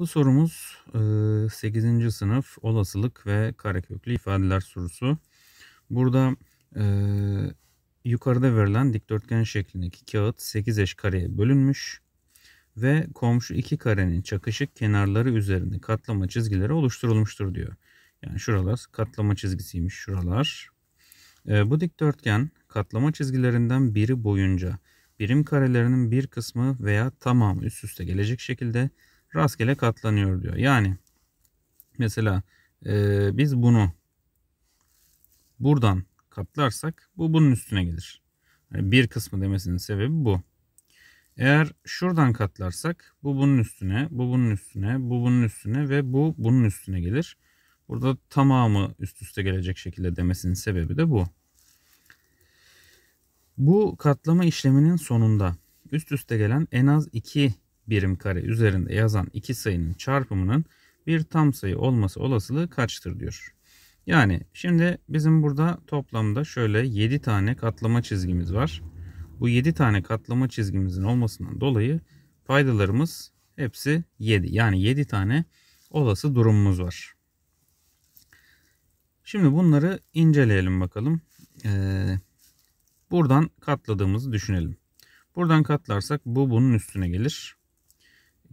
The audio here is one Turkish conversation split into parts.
Bu sorumuz 8. sınıf olasılık ve kareköklü ifadeler sorusu. Burada yukarıda verilen dikdörtgen şeklindeki kağıt 8 eş kareye bölünmüş ve komşu iki karenin çakışık kenarları üzerinde katlama çizgileri oluşturulmuştur diyor. Yani şuralar katlama çizgisiymiş şuralar. bu dikdörtgen katlama çizgilerinden biri boyunca birim karelerinin bir kısmı veya tamamı üst üste gelecek şekilde rastgele katlanıyor diyor. Yani mesela e, biz bunu buradan katlarsak bu bunun üstüne gelir. Yani bir kısmı demesinin sebebi bu. Eğer şuradan katlarsak bu bunun üstüne, bu bunun üstüne, bu bunun üstüne ve bu bunun üstüne gelir. Burada tamamı üst üste gelecek şekilde demesinin sebebi de bu. Bu katlama işleminin sonunda üst üste gelen en az iki birim kare üzerinde yazan iki sayının çarpımının bir tam sayı olması olasılığı kaçtır diyor. Yani şimdi bizim burada toplamda şöyle 7 tane katlama çizgimiz var. Bu 7 tane katlama çizgimizin olmasından dolayı faydalarımız hepsi 7. Yani 7 tane olası durumumuz var. Şimdi bunları inceleyelim bakalım. Ee, buradan katladığımızı düşünelim. Buradan katlarsak bu bunun üstüne gelir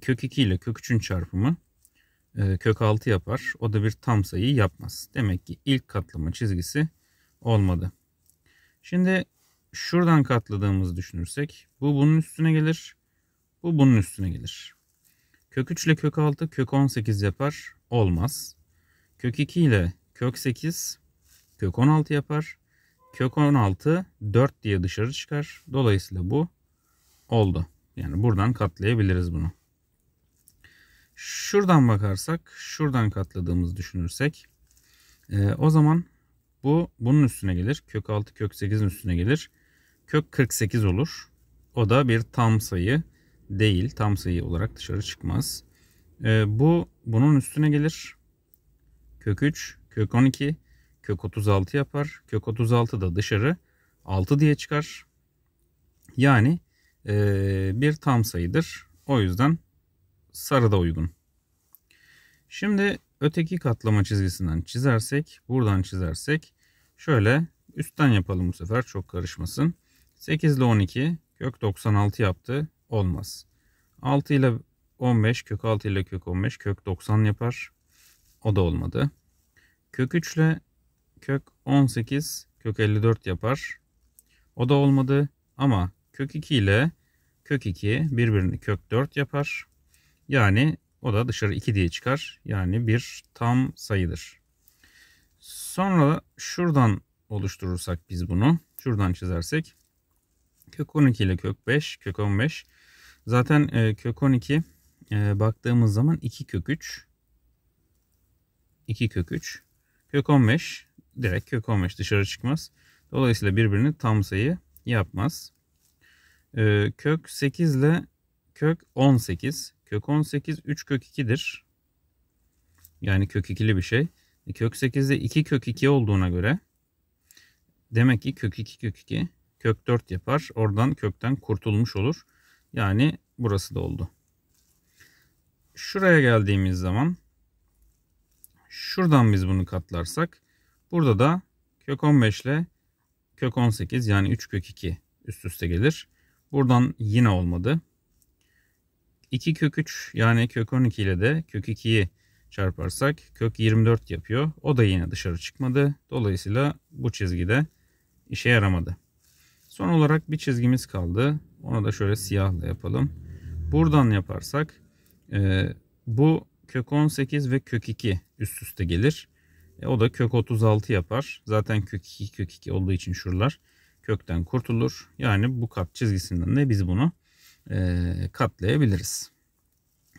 kök 2 ile kök 3'ün çarpımı e, kök 6 yapar. O da bir tam sayıyı yapmaz. Demek ki ilk katlama çizgisi olmadı. Şimdi şuradan katladığımızı düşünürsek bu bunun üstüne gelir. Bu bunun üstüne gelir. Kök 3 ile kök 6 kök 18 yapar. Olmaz. Kök 2 ile kök 8 kök 16 yapar. Kök 16 4 diye dışarı çıkar. Dolayısıyla bu oldu. Yani buradan katlayabiliriz bunu. Şuradan bakarsak, şuradan katladığımızı düşünürsek e, o zaman bu bunun üstüne gelir. Kök 6, kök 8'in üstüne gelir. Kök 48 olur. O da bir tam sayı değil. Tam sayı olarak dışarı çıkmaz. E, bu bunun üstüne gelir. Kök 3, kök 12, kök 36 yapar. Kök 36 da dışarı 6 diye çıkar. Yani e, bir tam sayıdır. O yüzden sarı da uygun. Şimdi öteki katlama çizgisinden çizersek, buradan çizersek şöyle üstten yapalım bu sefer çok karışmasın. 8 ile 12 kök 96 yaptı. Olmaz. 6 ile 15 kök 6 ile kök 15 kök 90 yapar. O da olmadı. Kök 3 ile kök 18 kök 54 yapar. O da olmadı. Ama kök 2 ile kök 2 birbirini kök 4 yapar. Yani o da dışarı 2 diye çıkar. Yani bir tam sayıdır. Sonra şuradan oluşturursak biz bunu. Şuradan çizersek. Kök 12 ile kök 5, kök 15. Zaten e, kök 12 e, baktığımız zaman 2 kök 3. 2 kök 3. Kök 15 direkt kök 15 dışarı çıkmaz. Dolayısıyla birbirini tam sayı yapmaz. E, kök 8 ile kök 18. Kök 18 3 kök 2'dir. Yani kök 2'li bir şey. E kök 8'de 2 kök 2 olduğuna göre demek ki kök 2 kök 2 kök 4 yapar. Oradan kökten kurtulmuş olur. Yani burası da oldu. Şuraya geldiğimiz zaman şuradan biz bunu katlarsak burada da kök 15 ile kök 18 yani 3 kök 2 üst üste gelir. Buradan yine olmadı. 2 kök 3 yani kök 12 ile de kök 2'yi çarparsak kök 24 yapıyor. O da yine dışarı çıkmadı. Dolayısıyla bu çizgide işe yaramadı. Son olarak bir çizgimiz kaldı. Onu da şöyle siyahla yapalım. Buradan yaparsak e, bu kök 18 ve kök 2 üst üste gelir. E, o da kök 36 yapar. Zaten kök 2 kök 2 olduğu için şuralar kökten kurtulur. Yani bu kat çizgisinden de biz bunu e, katlayabiliriz.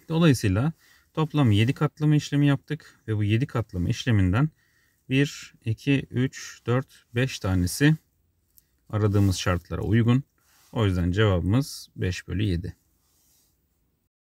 Dolayısıyla toplam 7 katlama işlemi yaptık ve bu 7 katlama işleminden 1, 2, 3, 4, 5 tanesi aradığımız şartlara uygun. O yüzden cevabımız 5 bölü 7.